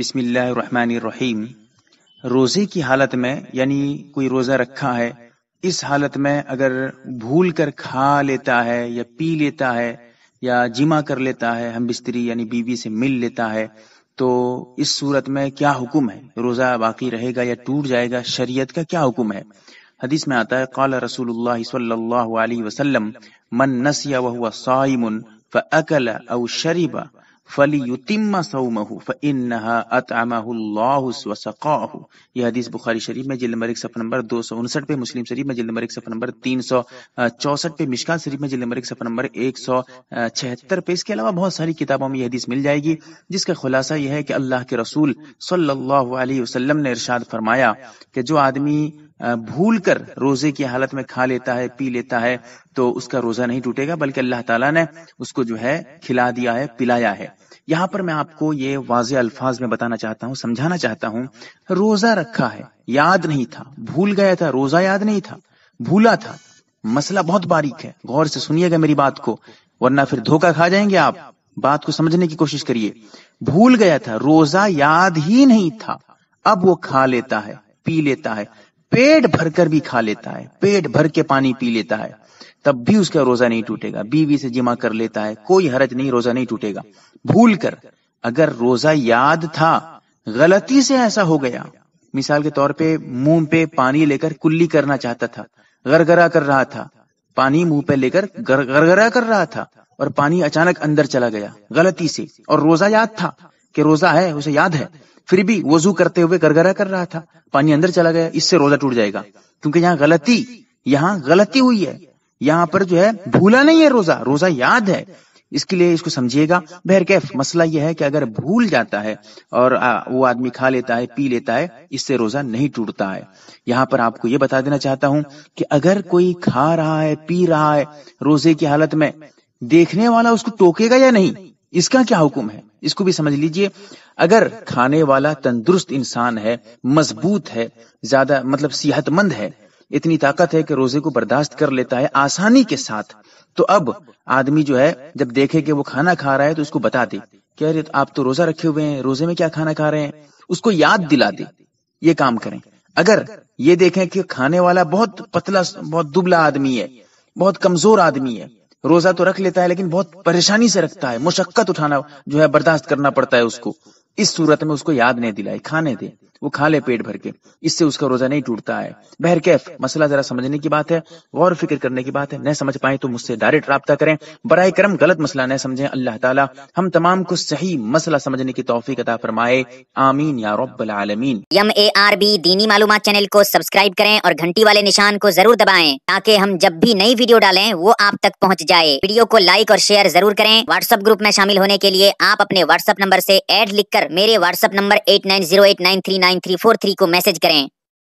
بسم اللہ الرحمن الرحیم روزے کی حالت میں یعنی کوئی روزہ رکھا ہے اس حالت میں اگر بھول کر کھا لیتا ہے یا پی لیتا ہے یا جمع کر لیتا ہے ہم بستری یعنی بیوی بی سے مل لیتا ہے تو اس صورت میں کیا حکم ہے روزہ باقی رہے گا یا ٹوٹ جائے گا شریعت کا کیا حکم ہے حدیث میں آتا ہے قال رسول اللہ صلی اللہ علیہ وسلم من صائم فاکل او شرب فلیتم صومه فانها اطعمه الله وسقاه یہ حدیث بخاری شریف میں جلد نمبر 1 صفحہ نمبر 259 پہ مسلم شریف میں جلد نمبر 1 صفحہ نمبر 364 پہ مشکان شریف میں جلد نمبر 1 صفحہ نمبر 176 پہ اس کے علاوہ بہت ساری کتابوں میں یہ حدیث مل جائے گی جس کا خلاصہ یہ ہے کہ اللہ کے رسول صلی اللہ علیہ وسلم نے ارشاد فرمایا کہ جو آدمی بھول کر روزے کی حالت میں کھا لیتا ہے پی لیتا ہے تو اس کا روزہ نہیں ٹوٹے گا بلکہ اللہ تعالیٰ نے اس کو جو ہے کھلا دیا ہے پلایا ہے یہاں پر میں آپ کو یہ واضح الفاظ میں بتانا چاہتا ہوں سمجھانا چاہتا ہوں روزہ رکھا ہے یاد نہیں تھا بھول گیا تھا روزہ یاد نہیں تھا بھولا تھا مسئلہ بہت باریک ہے غور سے سنیے گا میری بات کو ورنہ پھر دھوکا کھا جائیں گے آپ بات کو سمجھنے کی کوشش کریے بھول گیا تھا روزہ یاد ہی نہیں تھا اب وہ کھا لیتا ہے پی لیتا ہے پیٹ بھر کر بھی کھا لیتا ہے پیٹ بھر کے پانی پی لیتا ہے تب بھی اس کا روزہ نہیں ٹوٹے گا بیوی سے جمع کر لیتا ہے کوئی حرج نہیں روزہ نہیں ٹوٹے گا بھول کر اگر روزہ یاد تھا غلطی سے ایسا ہو گیا مثال کے طور پہ منہ پہ پانی لے کر کلی کرنا چاہتا تھا گرگرا کر رہا تھا پانی منہ پہ لے کر گرگرا کر رہا تھا اور پانی اچانک اندر چلا گیا غلطی سے اور روزہ یاد تھا کہ روزہ ہے اسے یاد ہے پھر بھی وضو کرتے ہوئے گرگرا کر رہا تھا پانی اندر چلا گیا اس سے روزہ ٹوٹ جائے گا کیونکہ یہاں غلطی یہاں غلطی ہوئی ہے یہاں پر جو ہے بھولا نہیں ہے روزہ روزہ یاد ہے اس کے لیے اس کو سمجھیے گا بہرکیف مسئلہ یہ ہے کہ اگر بھول جاتا ہے اور وہ آدمی کھا لیتا ہے پی لیتا ہے اس سے روزہ نہیں ٹوٹتا ہے یہاں پر آپ کو یہ بتا دینا چاہتا ہوں کہ اگر کوئی کھا رہا ہے پی رہا ہے روزے کی حالت میں دیکھنے والا اس کو ٹوکے گا یا نہیں اس کا کیا حکم ہے اس کو بھی سمجھ لیجئے اگر کھانے والا تندرست انسان ہے مضبوط ہے زیادہ مطلب صحت مند ہے اتنی طاقت ہے کہ روزے کو برداشت کر لیتا ہے آسانی کے ساتھ تو اب آدمی جو ہے جب دیکھے کہ وہ کھانا کھا رہا ہے تو اس کو بتا دے کہہ رہے آپ تو روزہ رکھے ہوئے ہیں روزے میں کیا کھانا کھا رہے ہیں اس کو یاد دلا دے یہ کام کریں اگر یہ دیکھیں کہ کھانے والا بہت پتلا بہت دبلا آدمی ہے بہت کمزور آدمی ہے روزہ تو رکھ لیتا ہے لیکن بہت پریشانی سے رکھتا ہے مشقت اٹھانا جو ہے برداشت کرنا پڑتا ہے اس کو اس صورت میں اس کو یاد نہیں دلائی کھانے دے وہ کھا لے پیٹ بھر کے اس سے اس کا روزہ نہیں ٹوٹتا ہے بہر کیف مسئلہ ذرا سمجھنے کی بات ہے غور فکر کرنے کی بات ہے نہ سمجھ پائیں تو مجھ سے ڈائریکٹ رابطہ کریں برائے کرم غلط مسئلہ نہ سمجھیں اللہ تعالیٰ ہم تمام کو صحیح مسئلہ سمجھنے کی توفیق عطا فرمائے آمین یا رب العالمین یم اے آر بی دینی معلومات چینل کو سبسکرائب کریں اور گھنٹی والے نشان کو ضرور دبائیں تاکہ ہم جب بھی نئی ویڈیو ڈالیں وہ آپ تک پہنچ جائے ویڈیو کو لائک اور شیئر ضرور کریں واٹس ایپ گروپ میں شامل ہونے کے لیے آپ اپنے واٹس ایپ نمبر سے ایڈ لکھ کر میرے WhatsApp number eight nine zero eight nine three nine three four three کو میسج کریں